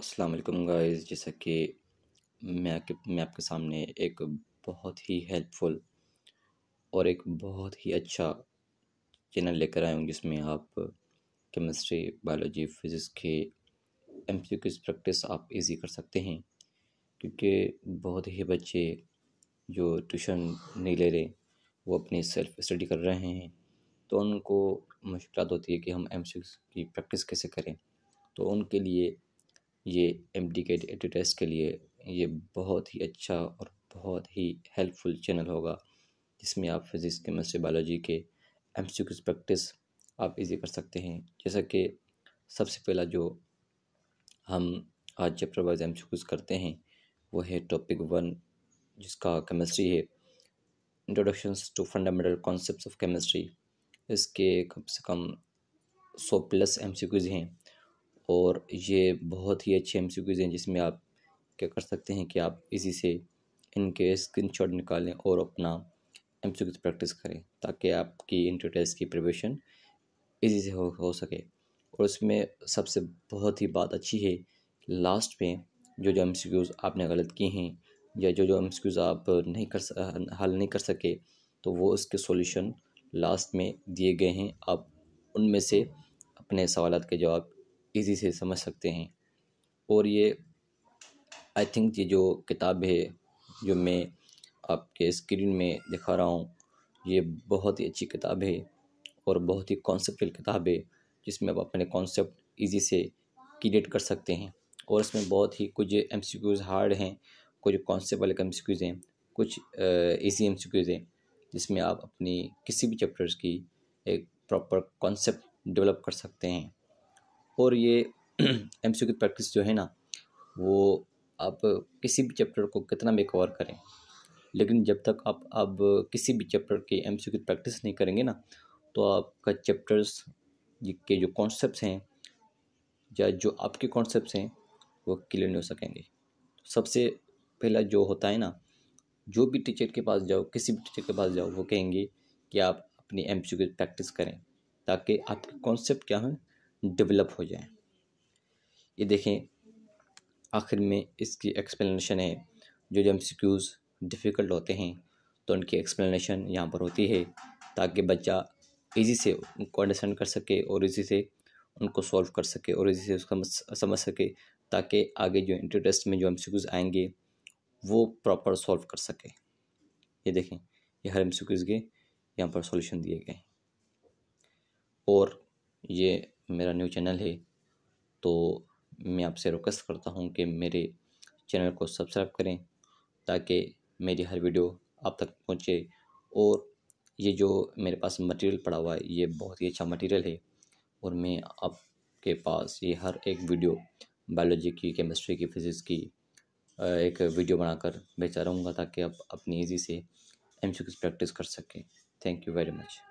अस्सलाम वालेकुम गाइस जैसा कि मैं आपके मैं आपके सामने एक बहुत ही हेल्पफुल और एक बहुत ही अच्छा चैनल लेकर आया हूँ जिसमें आप केमिस्ट्री बायोलॉजी फिज़िक्स के एम सी की प्रैक्टिस आप इजी कर सकते हैं क्योंकि बहुत ही बच्चे जो ट्यूशन नहीं ले रहे वो अपनी सेल्फ स्टडी कर रहे हैं तो उनको मुश्किल होती है कि हम एम की प्रैक्टिस कैसे करें तो उनके लिए ये एम डी के एडिटर्स के लिए ये बहुत ही अच्छा और बहुत ही हेल्पफुल चैनल होगा जिसमें आप फिज़िक्स केमिस्ट्री बायोलॉजी के एम सी क्यूज प्रैक्टिस आप इजी कर सकते हैं जैसा कि सबसे पहला जो हम आज chapter wise M C Qs करते हैं वो है टॉपिक वन जिसका केमिस्ट्री है introduction to fundamental concept of chemistry इसके कम से कम सौ प्लस एम सी क्यूज हैं और ये बहुत ही अच्छे एम सी क्यूज़ हैं जिसमें आप क्या कर सकते हैं कि आप इसी से इनके स्क्रीन शॉट निकालें और अपना एम सी क्यूज़ प्रैक्टिस करें ताकि आपकी इंटर टेस्ट की प्रिपरेशन इजी से हो, हो सके और इसमें सबसे बहुत ही बात अच्छी है लास्ट में जो जो एम सी क्यूज़ आपने गलत किए हैं या जो जो एम सी क्यूज़ आप नहीं कर हल नहीं कर सके तो वो उसके सॉल्यूशन लास्ट में दिए गए हैं आप उनमें से अपने सवाल के जवाब ईज़ी से समझ सकते हैं और ये आई थिंक ये जो किताब है जो मैं आपके स्क्रीन में दिखा रहा हूँ ये बहुत ही अच्छी किताब है और बहुत ही कॉन्सेप्टल किताब है जिसमें आप अपने कॉन्सेप्ट ईजी से क्रिएट कर सकते हैं और इसमें बहुत ही कुछ एम हार्ड हैं कुछ कॉन्सेप्ट वाले एम हैं कुछ ईजी एम हैं जिसमें आप अपनी किसी भी चैप्टर्स की एक प्रॉपर कॉन्सेप्ट डेवलप कर सकते हैं और ये एम की प्रैक्टिस जो है ना वो आप किसी भी चैप्टर को कितना भी कवर करें लेकिन जब तक आप अब किसी भी चैप्टर के एम की प्रैक्टिस नहीं करेंगे ना तो आपका चैप्टर्स के जो कॉन्सेप्ट हैं या जो आपके कॉन्सेप्ट हैं वो क्लियर नहीं हो सकेंगे सबसे पहला जो होता है ना जो भी टीचर के पास जाओ किसी भी टीचर के पास जाओ वो कहेंगे कि आप अपनी एम की प्रैक्टिस करें ताकि आपके कॉन्सेप्ट क्या हैं डेवलप हो जाए ये देखें आखिर में इसकी एक्सप्लेनेशन है जो जो एम डिफ़िकल्ट होते हैं तो उनकी एक्सप्लेनेशन यहाँ पर होती है ताकि बच्चा इजी से उनको अंडरस्टैंड कर सके और इजी से उनको सॉल्व कर सके और इजी से उसका समझ सके ताकि आगे जो इंटर टेस्ट में जो एम आएंगे वो प्रॉपर सॉल्व कर सके ये देखें ये हर एम के यहाँ पर सॉल्यूशन दिए गए और ये मेरा न्यू चैनल है तो मैं आपसे रिक्वेस्ट करता हूँ कि मेरे चैनल को सब्सक्राइब करें ताकि मेरी हर वीडियो आप तक पहुँचे और ये जो मेरे पास मटेरियल पड़ा हुआ है ये बहुत ही अच्छा मटेरियल है और मैं आपके पास ये हर एक वीडियो बायोलॉजी की केमिस्ट्री की फिज़िक्स की एक वीडियो बनाकर भेजा रहूँगा ताकि आप अपनी ईजी से एम प्रैक्टिस कर सकें थैंक यू वेरी मच